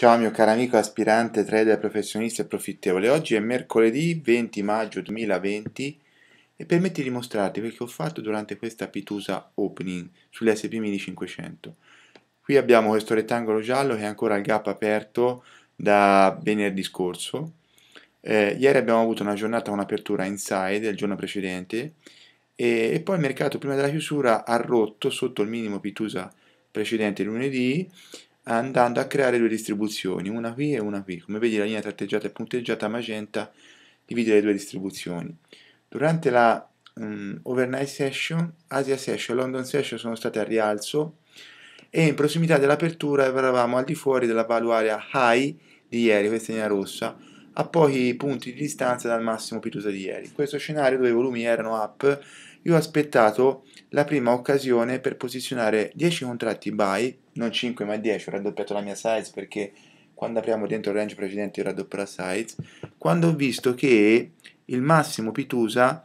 Ciao mio caro amico aspirante trader professionista e profittevole, oggi è mercoledì 20 maggio 2020 e permetti di mostrarti quel che ho fatto durante questa pitusa opening SP 1500. Qui abbiamo questo rettangolo giallo che è ancora il gap aperto da venerdì scorso. Eh, ieri abbiamo avuto una giornata con apertura inside il giorno precedente e, e poi il mercato prima della chiusura ha rotto sotto il minimo pitusa precedente lunedì andando a creare due distribuzioni, una qui e una qui. Come vedi la linea tratteggiata e punteggiata magenta divide le due distribuzioni. Durante la um, overnight session, Asia session e London session sono state a rialzo e in prossimità dell'apertura eravamo al di fuori della value area high di ieri, questa linea rossa, a pochi punti di distanza dal massimo pietosa di ieri. In questo scenario dove i volumi erano up io ho aspettato la prima occasione per posizionare 10 contratti buy, non 5 ma 10, ho raddoppiato la mia size perché quando apriamo dentro il range precedente io raddoppio la size, quando ho visto che il massimo Pitusa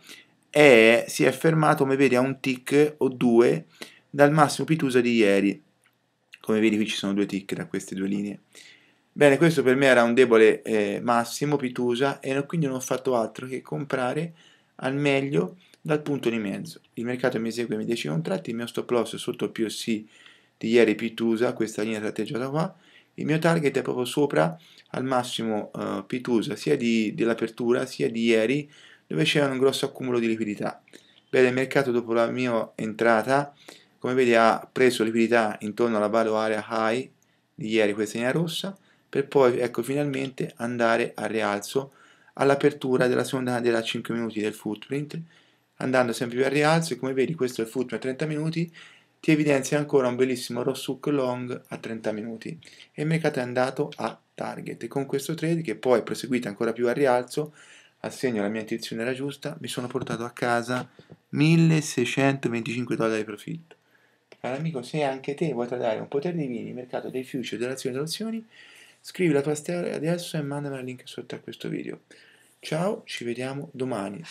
è, si è fermato come vedi a un tick o due dal massimo Pitusa di ieri, come vedi qui ci sono due tick da queste due linee. Bene, questo per me era un debole eh, massimo, Pitusa, e quindi non ho fatto altro che comprare al meglio dal punto di mezzo. Il mercato mi esegue i miei 10 contratti, il mio stop loss è sotto il POC di ieri Pitusa, questa linea tratteggiata qua, il mio target è proprio sopra al massimo uh, eh, P2USA, sia dell'apertura sia di ieri, dove c'era un grosso accumulo di liquidità. Bene, il mercato dopo la mia entrata, come vedi ha preso liquidità intorno alla value area high di ieri, questa linea rossa, per poi ecco finalmente andare al rialzo all'apertura della seconda della 5 minuti del footprint andando sempre più al rialzo e come vedi questo è il footme a 30 minuti ti evidenzia ancora un bellissimo Ross long a 30 minuti e il mercato è andato a target e con questo trade che poi è proseguito ancora più al rialzo al segno la mia intuizione era giusta mi sono portato a casa 1625 dollari di profitto allora amico se anche te vuoi tradare un potere di vini mercato dei future delle azioni delle azioni scrivi la tua storia adesso e mandami il link sotto a questo video ciao ci vediamo domani